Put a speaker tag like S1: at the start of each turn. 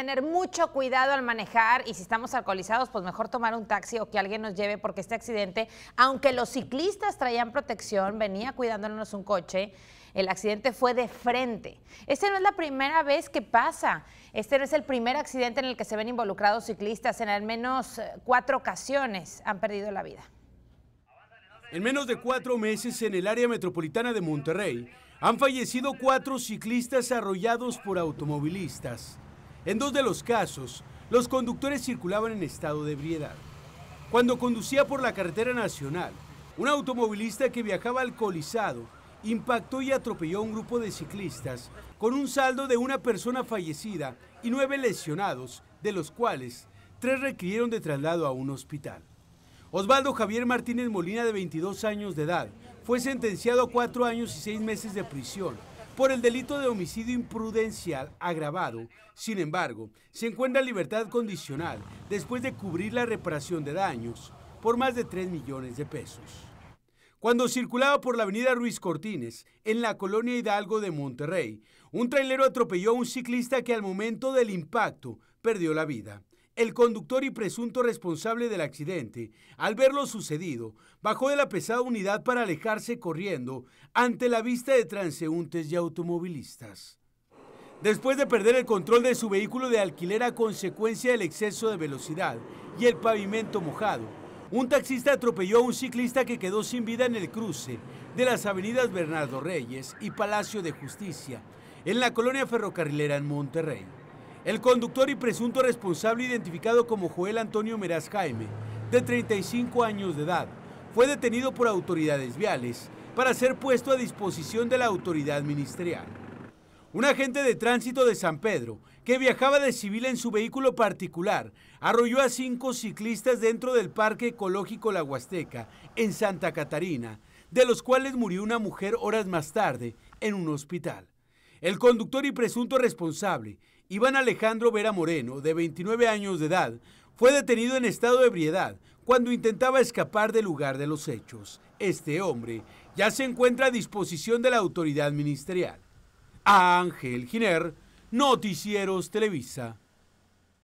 S1: tener mucho cuidado al manejar y si estamos alcoholizados, pues mejor tomar un taxi o que alguien nos lleve porque este accidente, aunque los ciclistas traían protección, venía cuidándonos un coche, el accidente fue de frente. Esta no es la primera vez que pasa. Este no es el primer accidente en el que se ven involucrados ciclistas. En al menos eh, cuatro ocasiones han perdido la vida.
S2: En menos de cuatro meses en el área metropolitana de Monterrey han fallecido cuatro ciclistas arrollados por automovilistas. En dos de los casos, los conductores circulaban en estado de ebriedad. Cuando conducía por la carretera nacional, un automovilista que viajaba alcoholizado impactó y atropelló a un grupo de ciclistas con un saldo de una persona fallecida y nueve lesionados, de los cuales tres requirieron de traslado a un hospital. Osvaldo Javier Martínez Molina, de 22 años de edad, fue sentenciado a cuatro años y seis meses de prisión por el delito de homicidio imprudencial agravado. Sin embargo, se encuentra en libertad condicional después de cubrir la reparación de daños por más de 3 millones de pesos. Cuando circulaba por la avenida Ruiz Cortines, en la colonia Hidalgo de Monterrey, un trailero atropelló a un ciclista que al momento del impacto perdió la vida. El conductor y presunto responsable del accidente, al ver lo sucedido, bajó de la pesada unidad para alejarse corriendo ante la vista de transeúntes y automovilistas. Después de perder el control de su vehículo de alquiler a consecuencia del exceso de velocidad y el pavimento mojado, un taxista atropelló a un ciclista que quedó sin vida en el cruce de las avenidas Bernardo Reyes y Palacio de Justicia, en la colonia ferrocarrilera en Monterrey. El conductor y presunto responsable identificado como Joel Antonio Meraz Jaime, de 35 años de edad, fue detenido por autoridades viales para ser puesto a disposición de la autoridad ministerial. Un agente de tránsito de San Pedro, que viajaba de civil en su vehículo particular, arrolló a cinco ciclistas dentro del Parque Ecológico La Huasteca, en Santa Catarina, de los cuales murió una mujer horas más tarde en un hospital. El conductor y presunto responsable Iván Alejandro Vera Moreno, de 29 años de edad, fue detenido en estado de ebriedad cuando intentaba escapar del lugar de los hechos. Este hombre ya se encuentra a disposición de la autoridad ministerial. Ángel Giner, Noticieros Televisa.